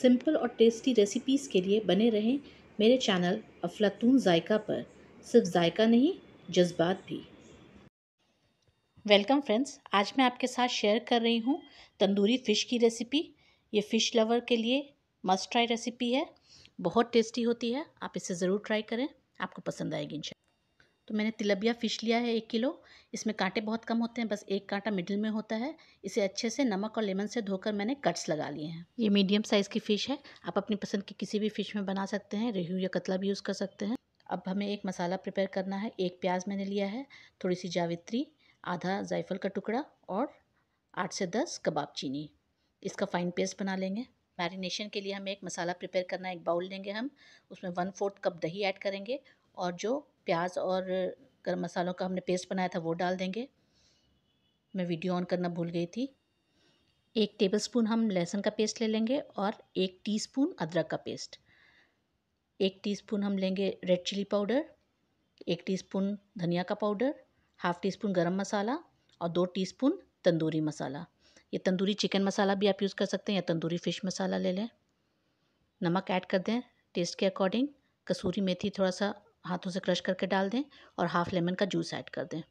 simple और tasty recipes के लिए बने रहें मेरे चैनल अफलातून जायका पर सिर्फ जायका नहीं जज्बात भी वेलकम फ्रेंड्स आज मैं आपके साथ शेयर कर रही हूँ तंदूरी फ़िश की रेसिपी ये फ़िश लवर के लिए मस्ट ट्राई रेसिपी है बहुत टेस्टी होती है आप इसे ज़रूर ट्राई करें आपको पसंद आएगी तो मैंने तिलबिया फ़िश लिया है एक किलो इसमें कांटे बहुत कम होते हैं बस एक कांटा मिडिल में होता है इसे अच्छे से नमक और लेमन से धोकर मैंने कट्स लगा लिए हैं ये मीडियम साइज़ की फ़िश है आप अपनी पसंद की किसी भी फ़िश में बना सकते हैं रेहू या कतला भी यूज़ कर सकते हैं अब हमें एक मसाला प्रिपेयर करना है एक प्याज मैंने लिया है थोड़ी सी जावित्री आधा जायफल का टुकड़ा और आठ से दस कबाब चीनी इसका फ़ाइन पेस्ट बना लेंगे मैरिनेशन के लिए हमें एक मसाला प्रिपेयर करना है एक बाउल लेंगे हम उसमें वन फोर्थ कप दही ऐड करेंगे और जो प्याज और गर्म मसालों का हमने पेस्ट बनाया था वो डाल देंगे मैं वीडियो ऑन करना भूल गई थी एक टेबलस्पून हम लहसुन का पेस्ट ले लेंगे और एक टीस्पून अदरक का पेस्ट एक टीस्पून हम लेंगे रेड चिली पाउडर एक टीस्पून धनिया का पाउडर हाफ़ टी स्पून गर्म मसाला और दो टीस्पून तंदूरी मसाला ये तंदूरी चिकन मसाला भी आप यूज़ कर सकते हैं या तंदूरी फ़िश मसाला ले लें नमक ऐड कर दें टेस्ट के अकॉर्डिंग कसूरी मेथी थोड़ा सा हाथों से क्रश करके डाल दें और हाफ़ लेमन का जूस ऐड कर दें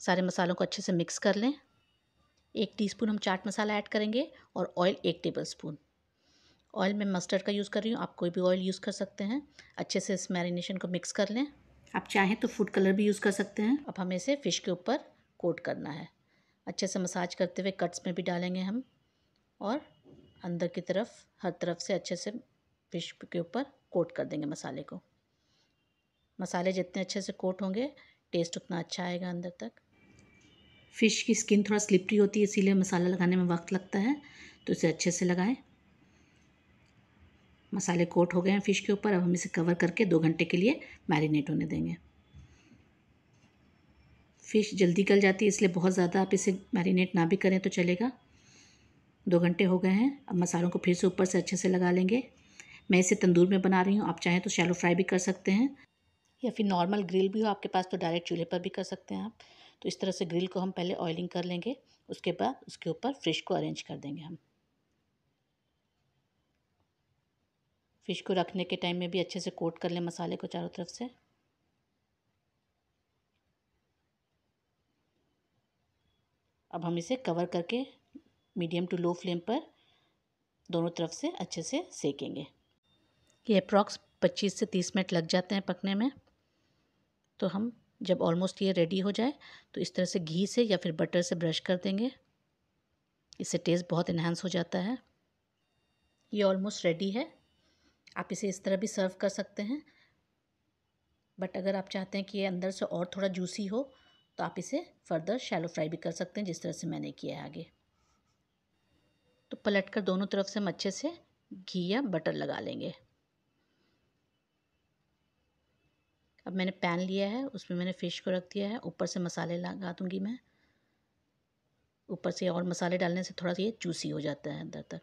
सारे मसालों को अच्छे से मिक्स कर लें एक टीस्पून हम चाट मसाला ऐड करेंगे और ऑयल एक टेबल स्पून ऑयल में मस्टर्ड का यूज़ कर रही हूँ आप कोई भी ऑयल यूज़ कर सकते हैं अच्छे से इस मैरिनेशन को मिक्स कर लें आप चाहें तो फूड कलर भी यूज़ कर सकते हैं अब हमें इसे फ़िश के ऊपर कोट करना है अच्छे से मसाज करते हुए कट्स में भी डालेंगे हम और अंदर की तरफ हर तरफ से अच्छे से फिश के ऊपर कोट कर देंगे मसाले को मसाले जितने अच्छे से कोट होंगे टेस्ट उतना अच्छा आएगा अंदर तक फ़िश की स्किन थोड़ा स्लिपरी होती है इसीलिए मसाला लगाने में वक्त लगता है तो इसे अच्छे से लगाएं मसाले कोट हो गए हैं फ़िश के ऊपर अब हम इसे कवर करके दो घंटे के लिए मैरिनेट होने देंगे फ़िश जल्दी गल जाती है इसलिए बहुत ज़्यादा आप इसे मैरिनेट ना भी करें तो चलेगा दो घंटे हो गए हैं अब मसालों को फिर से ऊपर से अच्छे से लगा लेंगे मैं इसे तंदूर में बना रही हूँ आप चाहें तो शैलो फ्राई भी कर सकते हैं या फिर नॉर्मल ग्रिल भी हो आपके पास तो डायरेक्ट चूल्हे पर भी कर सकते हैं आप तो इस तरह से ग्रिल को हम पहले ऑयलिंग कर लेंगे उसके बाद उसके ऊपर फिश को अरेंज कर देंगे हम फिश को रखने के टाइम में भी अच्छे से कोट कर लें मसाले को चारों तरफ से अब हम इसे कवर करके मीडियम टू लो फ्लेम पर दोनों तरफ से अच्छे से सेकेंगे ये अप्रॉक्स 25 से 30 मिनट लग जाते हैं पकने में तो हम जब ऑलमोस्ट ये रेडी हो जाए तो इस तरह से घी से या फिर बटर से ब्रश कर देंगे इससे टेस्ट बहुत इन्हांस हो जाता है ये ऑलमोस्ट रेडी है आप इसे इस तरह भी सर्व कर सकते हैं बट अगर आप चाहते हैं कि ये अंदर से और थोड़ा जूसी हो तो आप इसे फर्दर शैलो फ्राई भी कर सकते हैं जिस तरह से मैंने किया है आगे तो पलट कर दोनों तरफ से हम अच्छे से घी या बटर लगा लेंगे अब मैंने पैन लिया है उसमें मैंने फ़िश को रख दिया है ऊपर से मसाले लगा दूँगी मैं ऊपर से और मसाले डालने से थोड़ा सा ये जूसी हो जाता है अंदर तक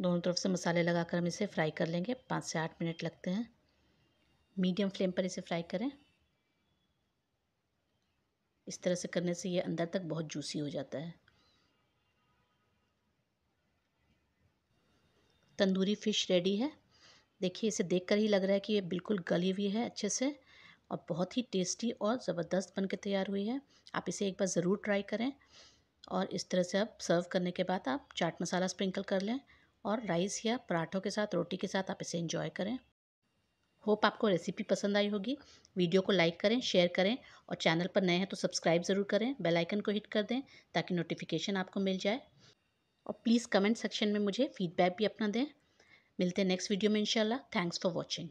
दोनों तरफ से मसाले लगाकर हम इसे फ्राई कर लेंगे पाँच से आठ मिनट लगते हैं मीडियम फ्लेम पर इसे फ्राई करें इस तरह से करने से ये अंदर तक बहुत जूसी हो जाता है तंदूरी फ़िश रेडी है देखिए इसे देखकर ही लग रहा है कि ये बिल्कुल गली हुई है अच्छे से और बहुत ही टेस्टी और ज़बरदस्त बन के तैयार हुई है आप इसे एक बार ज़रूर ट्राई करें और इस तरह से आप सर्व करने के बाद आप चाट मसाला स्प्रिंकल कर लें और राइस या पराठों के साथ रोटी के साथ आप इसे इंजॉय करें होप आपको रेसिपी पसंद आई होगी वीडियो को लाइक करें शेयर करें और चैनल पर नए हैं तो सब्सक्राइब ज़रूर करें बेल आइकन को हिट कर दें ताकि नोटिफिकेशन आपको मिल जाए और प्लीज़ कमेंट सेक्शन में मुझे फ़ीडबैक भी अपना दें मिलते हैं नेक्स्ट वीडियो में इंशाल्लाह थैंक्स फॉर वॉचिंग